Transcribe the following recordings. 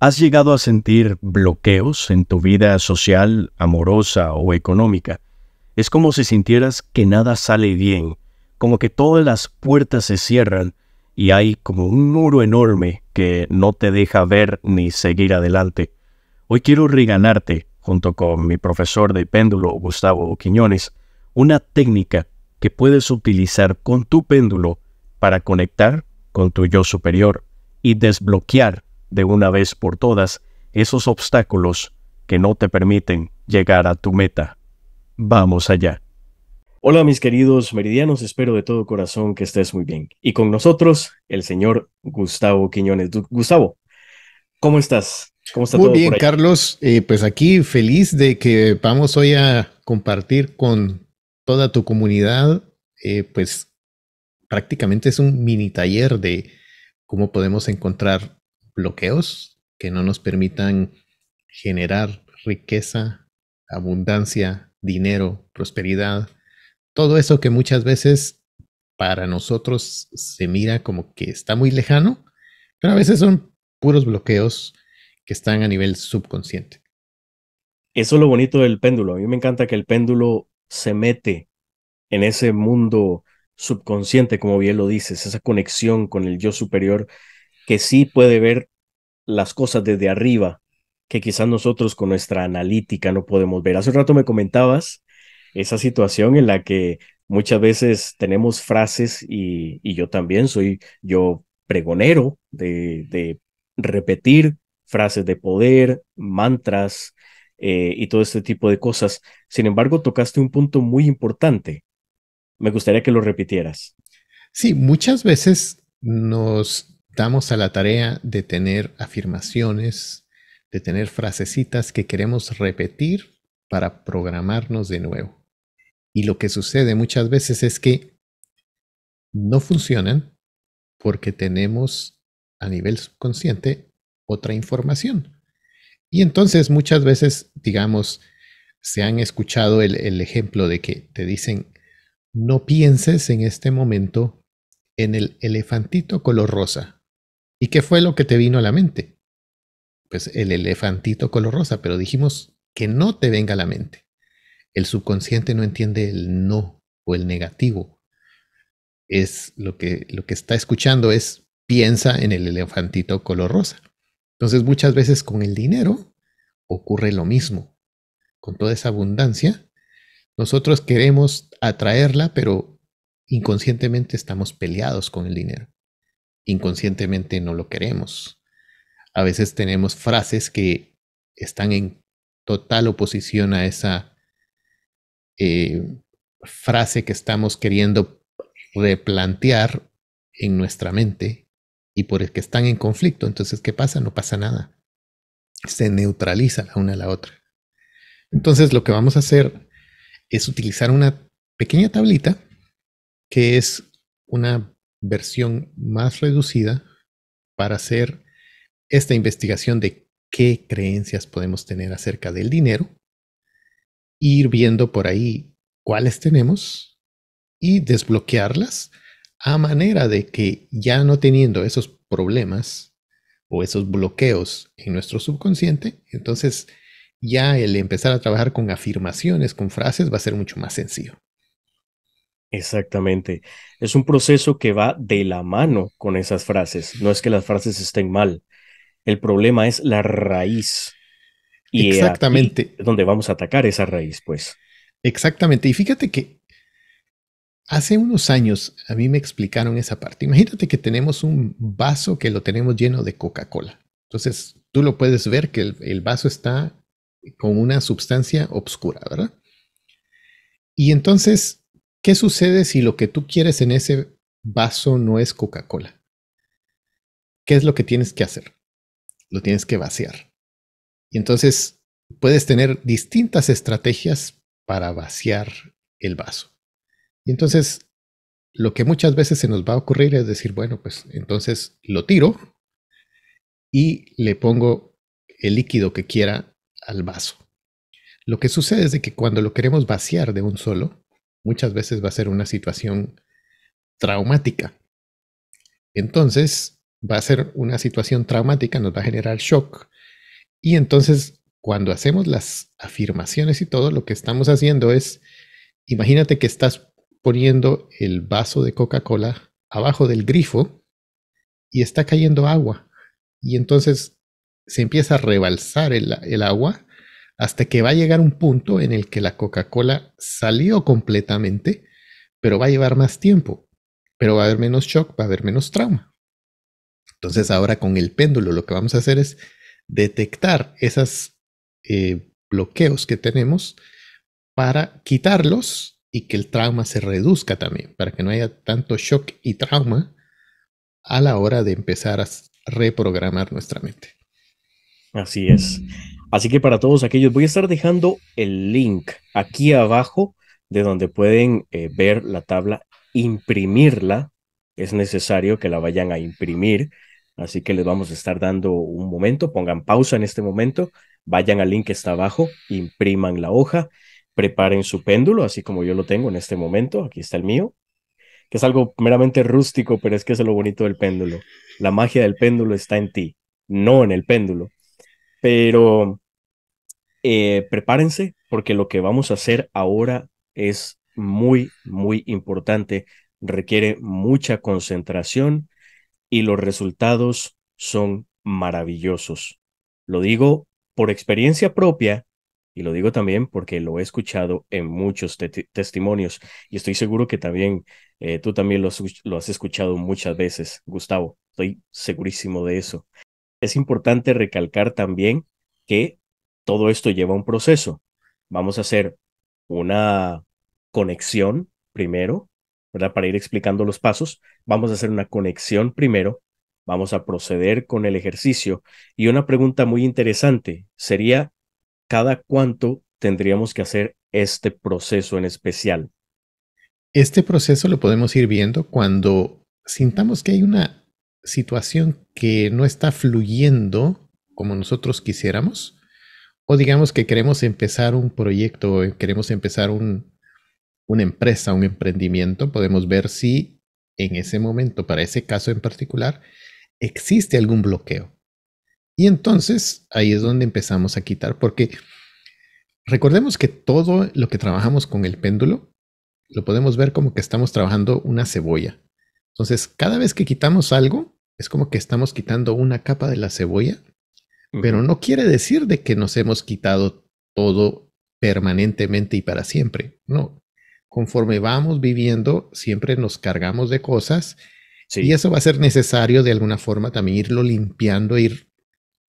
¿Has llegado a sentir bloqueos en tu vida social, amorosa o económica? Es como si sintieras que nada sale bien, como que todas las puertas se cierran y hay como un muro enorme que no te deja ver ni seguir adelante. Hoy quiero reganarte, junto con mi profesor de péndulo Gustavo Quiñones, una técnica que puedes utilizar con tu péndulo para conectar con tu yo superior y desbloquear de una vez por todas esos obstáculos que no te permiten llegar a tu meta. Vamos allá. Hola mis queridos meridianos, espero de todo corazón que estés muy bien. Y con nosotros el señor Gustavo Quiñones. Gustavo, ¿cómo estás? ¿Cómo está muy bien, Carlos. Eh, pues aquí feliz de que vamos hoy a compartir con toda tu comunidad, eh, pues prácticamente es un mini taller de cómo podemos encontrar bloqueos que no nos permitan generar riqueza, abundancia, dinero, prosperidad, todo eso que muchas veces para nosotros se mira como que está muy lejano, pero a veces son puros bloqueos que están a nivel subconsciente. Eso es lo bonito del péndulo. A mí me encanta que el péndulo se mete en ese mundo subconsciente, como bien lo dices, esa conexión con el yo superior que sí puede ver las cosas desde arriba, que quizás nosotros con nuestra analítica no podemos ver. Hace un rato me comentabas esa situación en la que muchas veces tenemos frases y, yo también soy yo pregonero de, de repetir frases de poder, mantras eh, y todo este tipo de cosas. Sin embargo, tocaste un punto muy importante. Me gustaría que lo repitieras. Sí, muchas veces nos Estamos a la tarea de tener afirmaciones, de tener frasecitas que queremos repetir para programarnos de nuevo. Y lo que sucede muchas veces es que no funcionan porque tenemos a nivel subconsciente otra información. Y entonces muchas veces, digamos, se han escuchado el, ejemplo de que te dicen, no pienses en este momento en el elefantito color rosa. ¿Y qué fue lo que te vino a la mente? Pues el elefantito color rosa, pero dijimos que no te venga a la mente. El subconsciente no entiende el no o el negativo. Es lo que, lo que está escuchando es piensa en el elefantito color rosa. Entonces muchas veces con el dinero ocurre lo mismo. Con toda esa abundancia, nosotros queremos atraerla, pero inconscientemente estamos peleados con el dinero inconscientemente no lo queremos. A veces tenemos frases que están en total oposición a esa eh, frase que estamos queriendo replantear en nuestra mente y por el que están en conflicto. Entonces, ¿qué pasa? No pasa nada. Se neutraliza la una a la otra. Entonces, lo que vamos a hacer es utilizar una pequeña tablita que es una versión más reducida para hacer esta investigación de qué creencias podemos tener acerca del dinero, ir viendo por ahí cuáles tenemos y desbloquearlas a manera de que ya no teniendo esos problemas o esos bloqueos en nuestro subconsciente, entonces ya el empezar a trabajar con afirmaciones, con frases, va a ser mucho más sencillo. Exactamente. Es un proceso que va de la mano con esas frases. No es que las frases estén mal. El problema es la raíz. Y Exactamente. dónde donde vamos a atacar esa raíz, pues. Exactamente. Y fíjate que hace unos años a mí me explicaron esa parte. Imagínate que tenemos un vaso que lo tenemos lleno de Coca-Cola. Entonces, tú lo puedes ver que el, el vaso está con una sustancia oscura, ¿verdad? Y entonces ¿Qué sucede si lo que tú quieres en ese vaso no es Coca-Cola? ¿Qué es lo que tienes que hacer? Lo tienes que vaciar. Y entonces puedes tener distintas estrategias para vaciar el vaso. Y entonces lo que muchas veces se nos va a ocurrir es decir, bueno, pues entonces lo tiro y le pongo el líquido que quiera al vaso. Lo que sucede es de que cuando lo queremos vaciar de un solo, muchas veces va a ser una situación traumática. Entonces, va a ser una situación traumática, nos va a generar shock. Y entonces, cuando hacemos las afirmaciones y todo, lo que estamos haciendo es, imagínate que estás poniendo el vaso de Coca-Cola abajo del grifo y está cayendo agua. Y entonces se empieza a rebalsar el, agua hasta que va a llegar un punto en el que la Coca-Cola salió completamente, pero va a llevar más tiempo, pero va a haber menos shock, va a haber menos trauma. Entonces ahora con el péndulo lo que vamos a hacer es detectar esos eh, bloqueos que tenemos para quitarlos y que el trauma se reduzca también, para que no haya tanto shock y trauma a la hora de empezar a reprogramar nuestra mente. Así es. Así que para todos aquellos, voy a estar dejando el link aquí abajo de donde pueden eh, ver la tabla, imprimirla. Es necesario que la vayan a imprimir. Así que les vamos a estar dando un momento, pongan pausa en este momento, vayan al link que está abajo, impriman la hoja, preparen su péndulo, así como yo lo tengo en este momento, aquí está el mío, que es algo meramente rústico, pero es que es lo bonito del péndulo. La magia del péndulo está en ti, no en el péndulo. Pero eh, prepárense porque lo que vamos a hacer ahora es muy, muy importante. Requiere mucha concentración y los resultados son maravillosos. Lo digo por experiencia propia y lo digo también porque lo he escuchado en muchos testimonios y estoy seguro que también eh, tú también lo has escuchado muchas veces, Gustavo. Estoy segurísimo de eso. Es importante recalcar también que todo esto lleva un proceso. Vamos a hacer una conexión primero, ¿verdad? Para ir explicando los pasos, vamos a hacer una conexión primero, vamos a proceder con el ejercicio y una pregunta muy interesante sería, ¿cada cuánto tendríamos que hacer este proceso en especial? Este proceso lo podemos ir viendo cuando sintamos que hay una situación que no está fluyendo como nosotros quisiéramos, o digamos que queremos empezar un proyecto, eh, queremos empezar un, una empresa, un emprendimiento, podemos ver si en ese momento, para ese caso en particular, existe algún bloqueo. Y entonces ahí es donde empezamos a quitar, porque recordemos que todo lo que trabajamos con el péndulo, lo podemos ver como que estamos trabajando una cebolla. Entonces, cada vez que quitamos algo, es como que estamos quitando una capa de la cebolla, pero no quiere decir de que nos hemos quitado todo permanentemente y para siempre. No, conforme vamos viviendo, siempre nos cargamos de cosas y eso va a ser necesario de alguna forma también irlo limpiando, ir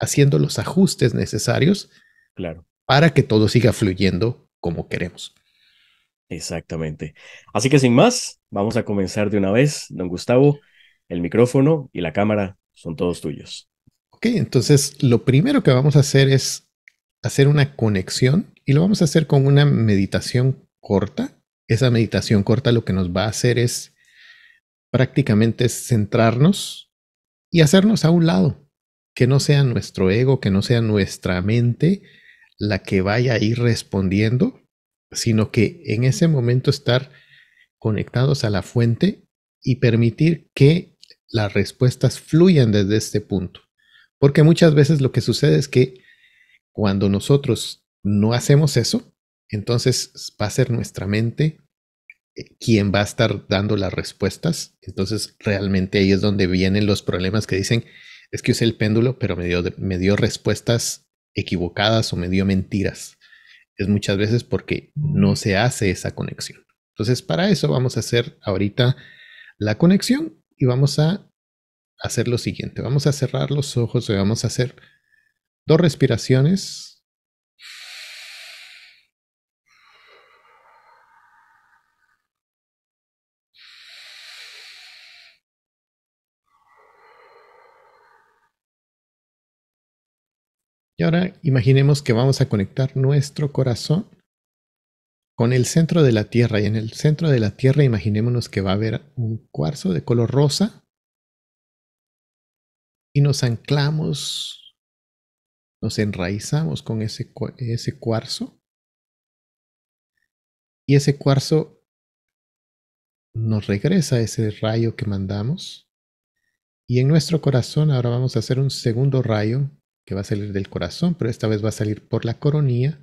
haciendo los ajustes necesarios para que todo siga fluyendo como queremos. Exactamente. Así que sin más, vamos a comenzar de una vez. Don Gustavo, el micrófono y la cámara son todos tuyos. Ok, entonces lo primero que vamos a hacer es hacer una conexión y lo vamos a hacer con una meditación corta. Esa meditación corta lo que nos va a hacer es prácticamente centrarnos y hacernos a un lado, que no sea nuestro ego, que no sea nuestra mente la que vaya a ir respondiendo sino que en ese momento estar conectados a la fuente y permitir que las respuestas fluyan desde este punto. Porque muchas veces lo que sucede es que cuando nosotros no hacemos eso, entonces va a ser nuestra mente eh, quien va a estar dando las respuestas. Entonces realmente ahí es donde vienen los problemas que dicen, es que usé el péndulo, pero me dio, me dio respuestas equivocadas o me dio mentiras es muchas veces porque no se hace esa conexión. Entonces, para eso vamos a hacer ahorita la conexión y vamos a hacer lo siguiente. Vamos a cerrar los ojos y vamos a hacer dos respiraciones Y ahora imaginemos que vamos a conectar nuestro corazón con el centro de la Tierra. Y en el centro de la Tierra imaginémonos que va a haber un cuarzo de color rosa. Y nos anclamos, nos enraizamos con ese, ese cuarzo. Y ese cuarzo nos regresa ese rayo que mandamos. Y en nuestro corazón ahora vamos a hacer un segundo rayo que va a salir del corazón, pero esta vez va a salir por la coronilla.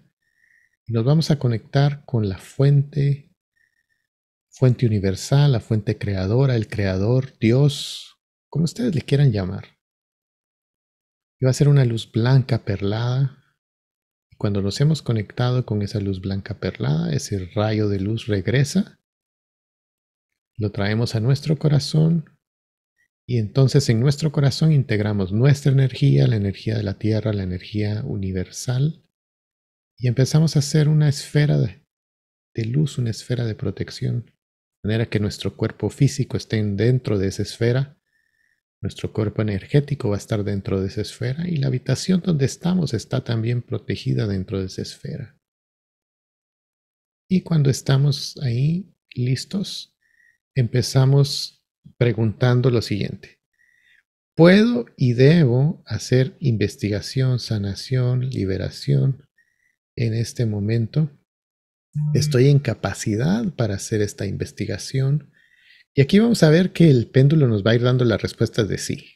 Y nos vamos a conectar con la fuente, fuente universal, la fuente creadora, el creador, Dios, como ustedes le quieran llamar. Y va a ser una luz blanca perlada. Y cuando nos hemos conectado con esa luz blanca perlada, ese rayo de luz regresa. Lo traemos a nuestro corazón y entonces en nuestro corazón integramos nuestra energía, la energía de la Tierra, la energía universal, y empezamos a hacer una esfera de, luz, una esfera de protección, de manera que nuestro cuerpo físico esté dentro de esa esfera, nuestro cuerpo energético va a estar dentro de esa esfera y la habitación donde estamos está también protegida dentro de esa esfera. Y cuando estamos ahí listos, empezamos preguntando lo siguiente. ¿Puedo y debo hacer investigación, sanación, liberación en este momento? Mm. ¿Estoy en capacidad para hacer esta investigación? Y aquí vamos a ver que el péndulo nos va a ir dando las respuestas de sí.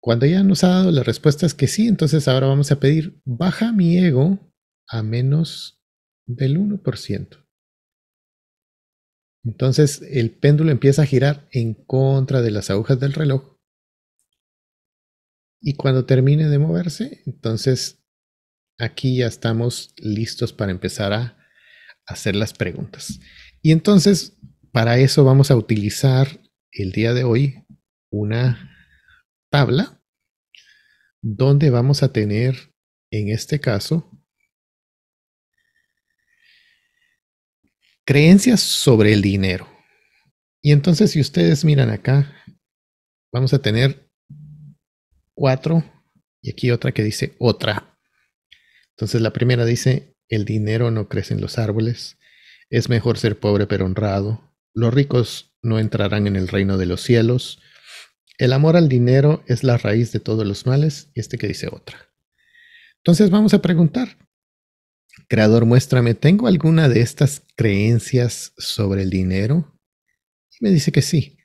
Cuando ya nos ha dado las respuestas que sí, entonces ahora vamos a pedir baja mi ego a menos del 1%. Entonces el péndulo empieza a girar en contra de las agujas del reloj. Y cuando termine de moverse, entonces aquí ya estamos listos para empezar a hacer las preguntas. Y entonces, para eso vamos a utilizar el día de hoy una tabla donde vamos a tener, en este caso, creencias sobre el dinero. Y entonces, si ustedes miran acá, vamos a tener cuatro y aquí otra que dice otra. Entonces, la primera dice, el dinero no crece en los árboles, es mejor ser pobre pero honrado, los ricos no entrarán en el reino de los cielos, el amor al dinero es la raíz de todos los males, y este que dice otra. Entonces, vamos a preguntar, Creador, muéstrame, ¿tengo alguna de estas creencias sobre el dinero? Y me dice que sí.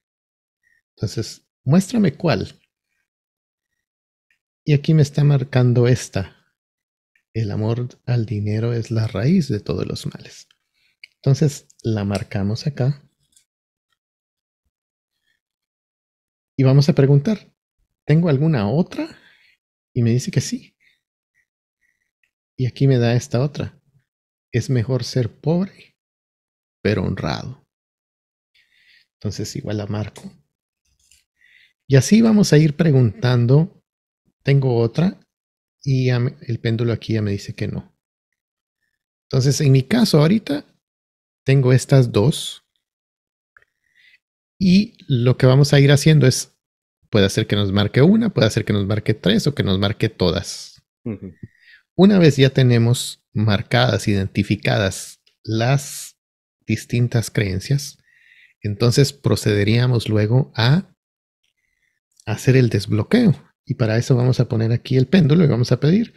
Entonces, muéstrame cuál. Y aquí me está marcando esta. El amor al dinero es la raíz de todos los males. Entonces, la marcamos acá. Y vamos a preguntar, ¿tengo alguna otra? Y me dice que sí. Y aquí me da esta otra. Es mejor ser pobre, pero honrado. Entonces igual la marco. Y así vamos a ir preguntando. Tengo otra y el péndulo aquí ya me dice que no. Entonces, en mi caso ahorita tengo estas dos. Y lo que vamos a ir haciendo es, puede hacer que nos marque una, puede hacer que nos marque tres o que nos marque todas. Una vez ya tenemos marcadas, identificadas las distintas creencias, entonces procederíamos luego a hacer el desbloqueo. Y para eso vamos a poner aquí el péndulo y vamos a pedir,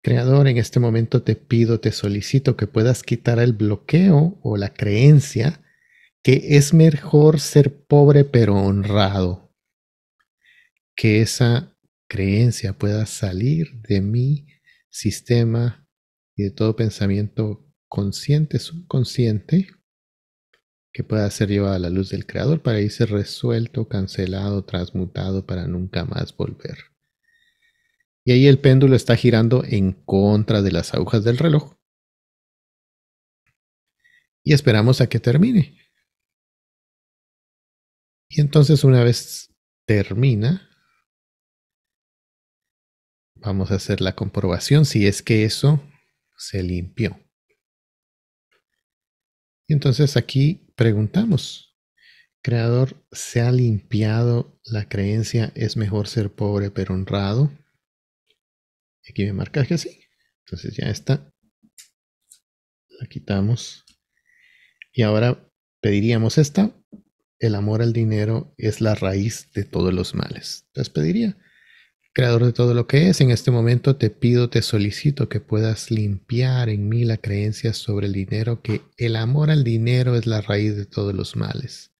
Creador, en este momento te pido, te solicito que puedas quitar el bloqueo o la creencia que es mejor ser pobre pero honrado. Que esa creencia pueda salir de mí sistema y de todo pensamiento consciente, subconsciente, que pueda ser llevado a la luz del Creador para irse resuelto, cancelado, transmutado, para nunca más volver. Y ahí el péndulo está girando en contra de las agujas del reloj. Y esperamos a que termine. Y entonces una vez termina, Vamos a hacer la comprobación si es que eso se limpió. Y entonces aquí preguntamos, Creador, ¿se ha limpiado la creencia es mejor ser pobre pero honrado? Aquí me marca que sí. Entonces ya está. La quitamos. Y ahora pediríamos esta. El amor al dinero es la raíz de todos los males. Entonces pediría, Creador de todo lo que es, en este momento te pido, te solicito que puedas limpiar en mí la creencia sobre el dinero, que el amor al dinero es la raíz de todos los males.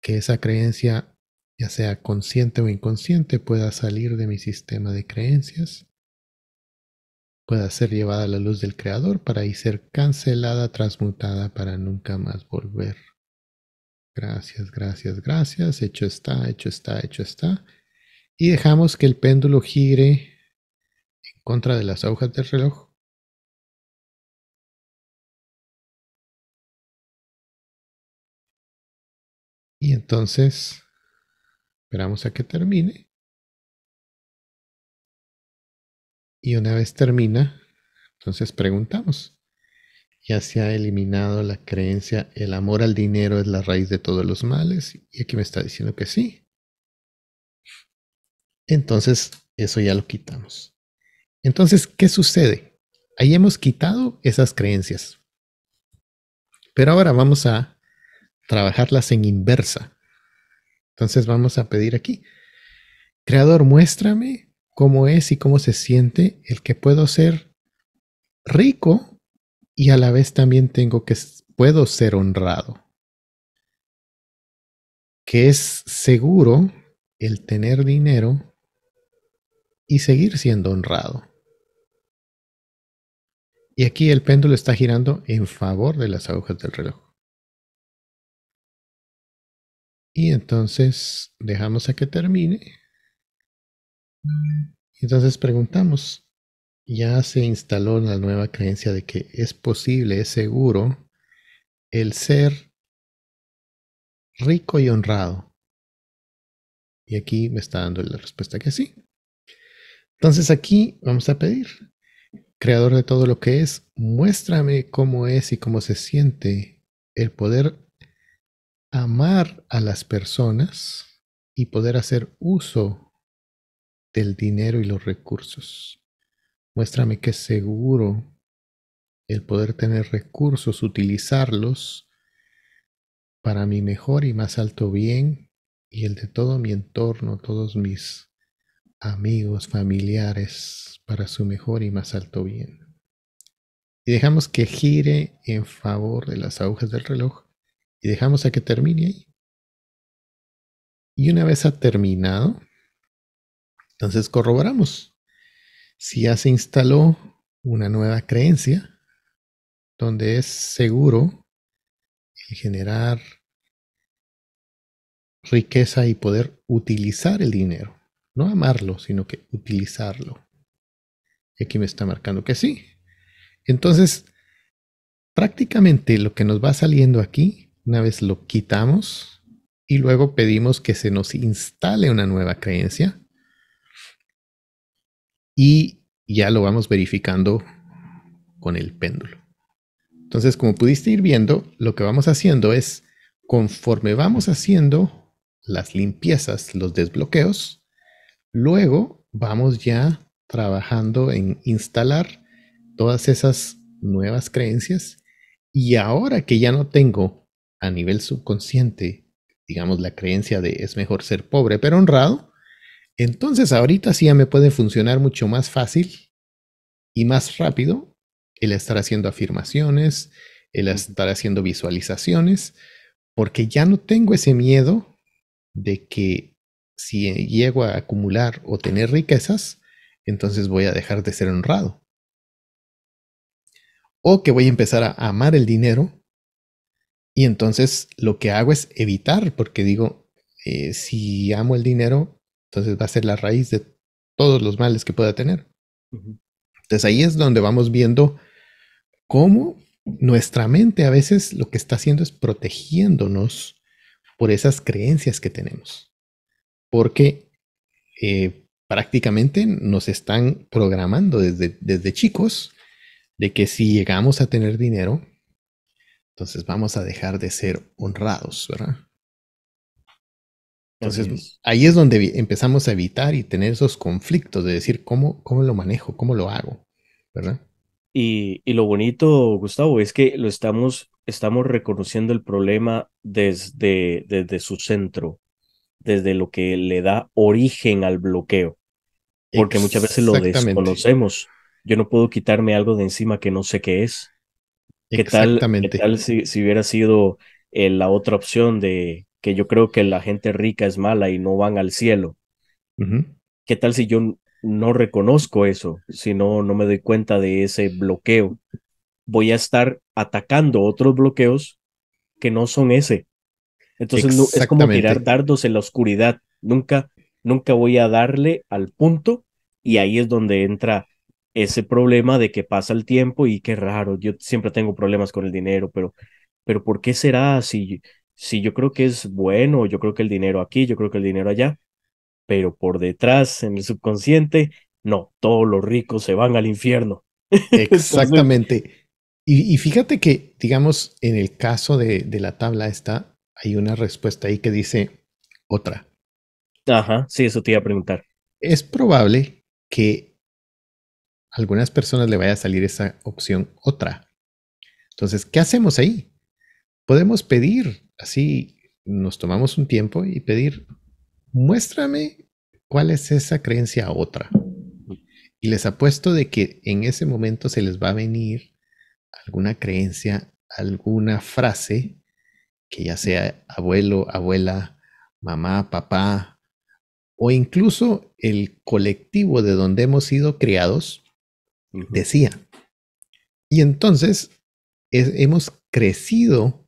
Que esa creencia, ya sea consciente o inconsciente, pueda salir de mi sistema de creencias, pueda ser llevada a la luz del Creador para ahí ser cancelada, transmutada, para nunca más volver. Gracias, gracias, gracias. Hecho está, hecho está, hecho está y dejamos que el péndulo gire en contra de las agujas del reloj. Y entonces esperamos a que termine. Y una vez termina, entonces preguntamos, ya se ha eliminado la creencia, el amor al dinero es la raíz de todos los males, y aquí me está diciendo que sí. Entonces, eso ya lo quitamos. Entonces, ¿qué sucede? Ahí hemos quitado esas creencias. Pero ahora vamos a trabajarlas en inversa. Entonces vamos a pedir aquí, Creador, muéstrame cómo es y cómo se siente el que puedo ser rico y a la vez también tengo que puedo ser honrado. Que es seguro el tener dinero y seguir siendo honrado. Y aquí el péndulo está girando en favor de las agujas del reloj. Y entonces dejamos a que termine. entonces preguntamos, ya se instaló la nueva creencia de que es posible, es seguro el ser rico y honrado. Y aquí me está dando la respuesta que sí. Entonces aquí vamos a pedir, creador de todo lo que es, muéstrame cómo es y cómo se siente el poder amar a las personas y poder hacer uso del dinero y los recursos. Muéstrame que es seguro el poder tener recursos, utilizarlos para mi mejor y más alto bien y el de todo mi entorno, todos mis amigos, familiares, para su mejor y más alto bien. Y dejamos que gire en favor de las agujas del reloj y dejamos a que termine ahí. Y una vez ha terminado, entonces corroboramos si ya se instaló una nueva creencia donde es seguro generar riqueza y poder utilizar el dinero. No amarlo, sino que utilizarlo. aquí me está marcando que sí. Entonces, prácticamente lo que nos va saliendo aquí, una vez lo quitamos y luego pedimos que se nos instale una nueva creencia y ya lo vamos verificando con el péndulo. Entonces, como pudiste ir viendo, lo que vamos haciendo es, conforme vamos haciendo las limpiezas, los desbloqueos, Luego vamos ya trabajando en instalar todas esas nuevas creencias y ahora que ya no tengo a nivel subconsciente, digamos, la creencia de es mejor ser pobre pero honrado, entonces ahorita sí ya me puede funcionar mucho más fácil y más rápido el estar haciendo afirmaciones, el estar haciendo visualizaciones, porque ya no tengo ese miedo de que si llego a acumular o tener riquezas, entonces voy a dejar de ser honrado. O que voy a empezar a amar el dinero y entonces lo que hago es evitar, porque digo, eh, si amo el dinero, entonces va a ser la raíz de todos los males que pueda tener. Entonces ahí es donde vamos viendo cómo nuestra mente a veces lo que está haciendo es protegiéndonos por esas creencias que tenemos porque eh, prácticamente nos están programando desde, desde chicos de que si llegamos a tener dinero, entonces vamos a dejar de ser honrados, ¿verdad? Entonces ahí es donde empezamos a evitar y tener esos conflictos de decir cómo, lo manejo, cómo lo hago, ¿verdad? Y, y lo bonito, Gustavo, es que lo estamos, estamos reconociendo el problema desde, desde su centro desde lo que le da origen al bloqueo, porque muchas veces lo desconocemos. Yo no puedo quitarme algo de encima que no sé qué es. ¿Qué tal, qué tal si, hubiera sido eh, la otra opción de que yo creo que la gente rica es mala y no van al cielo? ¿Qué tal si yo no reconozco eso, si no, no me doy cuenta de ese bloqueo? Voy a estar atacando otros bloqueos que no son ese. Entonces es como tirar dardos en la oscuridad. Nunca, nunca voy a darle al punto y ahí es donde entra ese problema de que pasa el tiempo y qué raro, yo siempre tengo problemas con el dinero, pero, pero ¿por qué será si, si yo creo que es bueno, yo creo que el dinero aquí, yo creo que el dinero allá, pero por detrás, en el subconsciente, no, todos los ricos se van al infierno. Exactamente. Y, fíjate que, digamos, en el caso de, la tabla está, hay una respuesta ahí que dice otra. Ajá, sí, eso te iba a preguntar. Es probable que a algunas personas le vaya a salir esa opción otra. Entonces, ¿qué hacemos ahí? Podemos pedir, así nos tomamos un tiempo y pedir, muéstrame cuál es esa creencia otra. Y les apuesto de que en ese momento se les va a venir alguna creencia, alguna frase que ya sea abuelo, abuela, mamá, papá, o incluso el colectivo de donde hemos sido criados, decía. Y entonces hemos crecido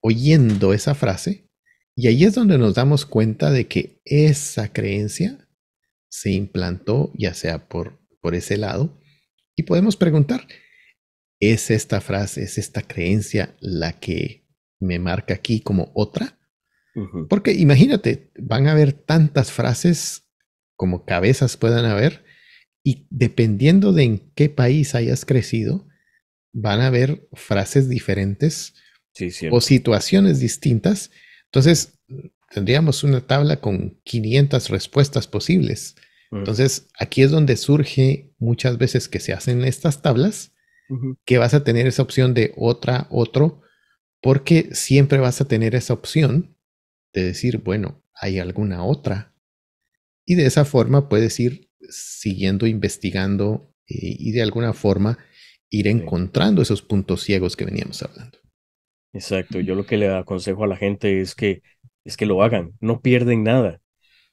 oyendo esa frase y ahí es donde nos damos cuenta de que esa creencia se implantó ya sea por, por ese lado y podemos preguntar, ¿es esta frase, es esta creencia la que me marca aquí como otra. Porque imagínate, van a haber tantas frases como cabezas puedan haber y dependiendo de en qué país hayas crecido, van a haber frases diferentes o situaciones distintas. Entonces, tendríamos una tabla con 500 respuestas posibles. Entonces, aquí es donde surge muchas veces que se hacen estas tablas, que vas a tener esa opción de otra, otro, porque siempre vas a tener esa opción de decir, bueno, hay alguna otra. Y de esa forma puedes ir siguiendo investigando eh, y de alguna forma ir encontrando esos puntos ciegos que veníamos hablando. Exacto, yo lo que le aconsejo a la gente es que es que lo hagan, no pierden nada.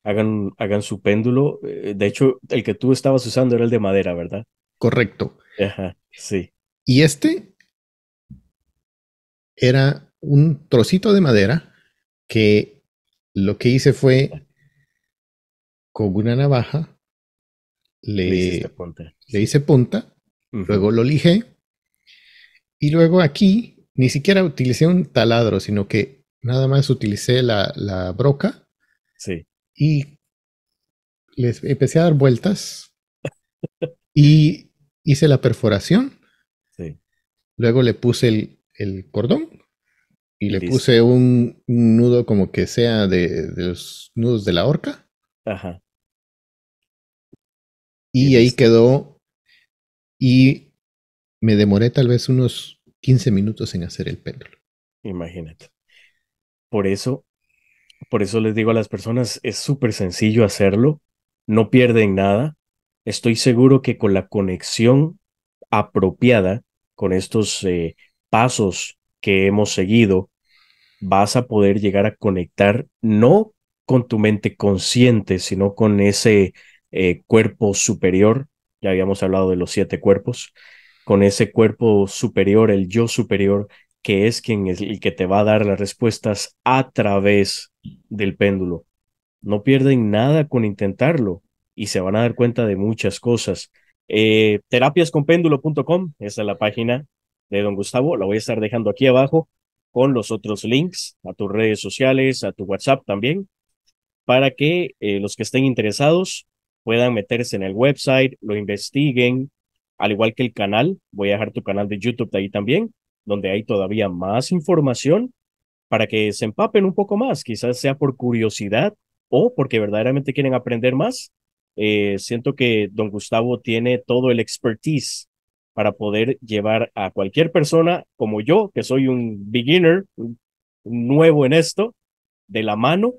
Hagan, hagan su péndulo. Eh, de hecho, el que tú estabas usando era el de madera, ¿verdad? Correcto. Ajá, sí. Y este era un trocito de madera que lo que hice fue con una navaja le, le, hice punta, luego lo lijé y luego aquí ni siquiera utilicé un taladro, sino que nada más utilicé la, la broca sí. y les empecé a dar vueltas y hice la perforación. Sí. Luego le puse el, el cordón y le puse un, nudo como que sea de, los nudos de la horca. Ajá. Y, ahí quedó. Y me demoré tal vez unos 15 minutos en hacer el péndulo. Imagínate. Por eso, por eso les digo a las personas, es súper sencillo hacerlo, no pierden nada. Estoy seguro que con la conexión apropiada, con estos eh, pasos que hemos seguido, vas a poder llegar a conectar no con tu mente consciente, sino con ese eh, cuerpo superior. Ya habíamos hablado de los siete cuerpos, con ese cuerpo superior, el yo superior, que es quien es el que te va a dar las respuestas a través del péndulo. No pierden nada con intentarlo y se van a dar cuenta de muchas cosas. Eh, esa es la página de don Gustavo. La voy a estar dejando aquí abajo con los otros links a tus redes sociales, a tu WhatsApp también, para que eh, los que estén interesados puedan meterse en el website, lo investiguen, al igual que el canal. Voy a dejar tu canal de YouTube de ahí también, donde hay todavía más información para que se empapen un poco más, quizás sea por curiosidad o porque verdaderamente quieren aprender más. Eh, siento que don Gustavo tiene todo el expertise para poder llevar a cualquier persona como yo, que soy un beginner, nuevo en esto, de la mano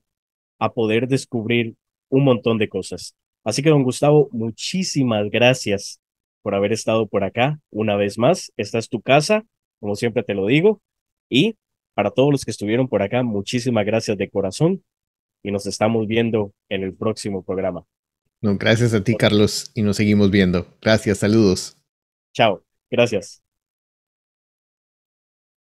a poder descubrir un montón de cosas. Así que, don Gustavo, muchísimas gracias por haber estado por acá una vez más. Esta es tu casa, como siempre te lo digo. Y para todos los que estuvieron por acá, muchísimas gracias de corazón y nos estamos viendo en el próximo programa. No, gracias a ti, Carlos, y nos seguimos viendo. Gracias, saludos. Chao. Gracias.